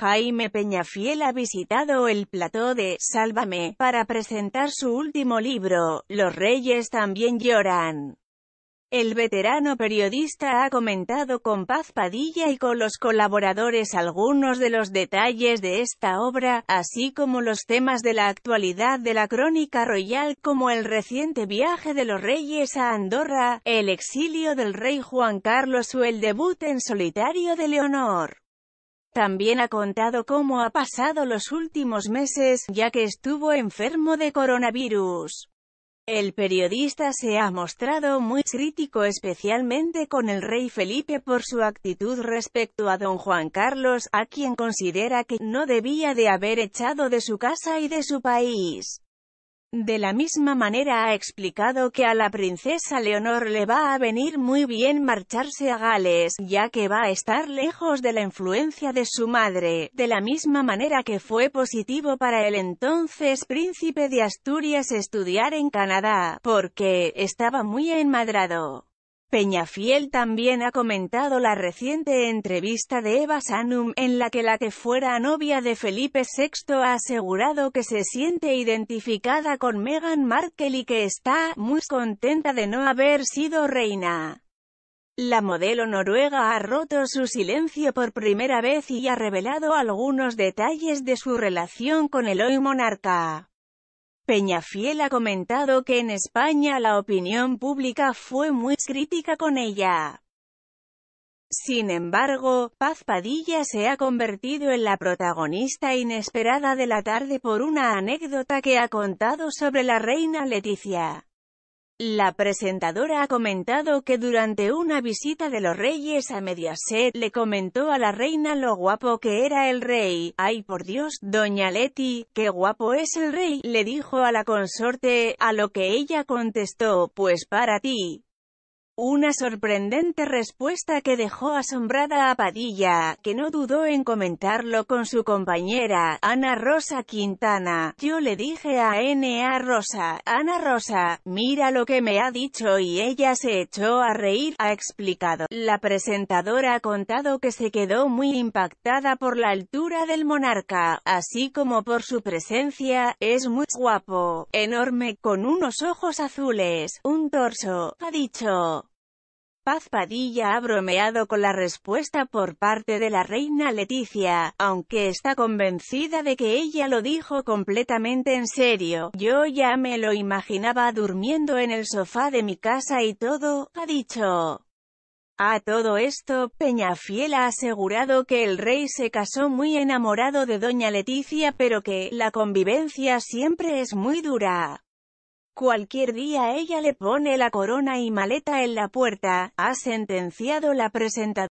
Jaime Peñafiel ha visitado el plató de Sálvame para presentar su último libro, Los Reyes también lloran. El veterano periodista ha comentado con Paz Padilla y con los colaboradores algunos de los detalles de esta obra, así como los temas de la actualidad de la crónica royal como el reciente viaje de los reyes a Andorra, el exilio del rey Juan Carlos o el debut en solitario de Leonor. También ha contado cómo ha pasado los últimos meses, ya que estuvo enfermo de coronavirus. El periodista se ha mostrado muy crítico especialmente con el rey Felipe por su actitud respecto a don Juan Carlos, a quien considera que «no debía de haber echado de su casa y de su país». De la misma manera ha explicado que a la princesa Leonor le va a venir muy bien marcharse a Gales, ya que va a estar lejos de la influencia de su madre, de la misma manera que fue positivo para el entonces príncipe de Asturias estudiar en Canadá, porque estaba muy enmadrado. Peñafiel también ha comentado la reciente entrevista de Eva Sanum, en la que la que fuera novia de Felipe VI ha asegurado que se siente identificada con Meghan Markle y que está muy contenta de no haber sido reina. La modelo noruega ha roto su silencio por primera vez y ha revelado algunos detalles de su relación con el hoy monarca. Peñafiel ha comentado que en España la opinión pública fue muy crítica con ella. Sin embargo, Paz Padilla se ha convertido en la protagonista inesperada de la tarde por una anécdota que ha contado sobre la reina Leticia. La presentadora ha comentado que durante una visita de los reyes a Mediaset, le comentó a la reina lo guapo que era el rey. ¡Ay por Dios, doña Leti, qué guapo es el rey! le dijo a la consorte, a lo que ella contestó, pues para ti. Una sorprendente respuesta que dejó asombrada a Padilla, que no dudó en comentarlo con su compañera, Ana Rosa Quintana. Yo le dije a N.A. Rosa, Ana Rosa, mira lo que me ha dicho y ella se echó a reír, ha explicado. La presentadora ha contado que se quedó muy impactada por la altura del monarca, así como por su presencia, es muy guapo, enorme, con unos ojos azules, un torso, ha dicho. Paz Padilla ha bromeado con la respuesta por parte de la reina Leticia, aunque está convencida de que ella lo dijo completamente en serio. Yo ya me lo imaginaba durmiendo en el sofá de mi casa y todo, ha dicho. A todo esto, Peñafiel ha asegurado que el rey se casó muy enamorado de doña Leticia pero que la convivencia siempre es muy dura. Cualquier día ella le pone la corona y maleta en la puerta, ha sentenciado la presentación.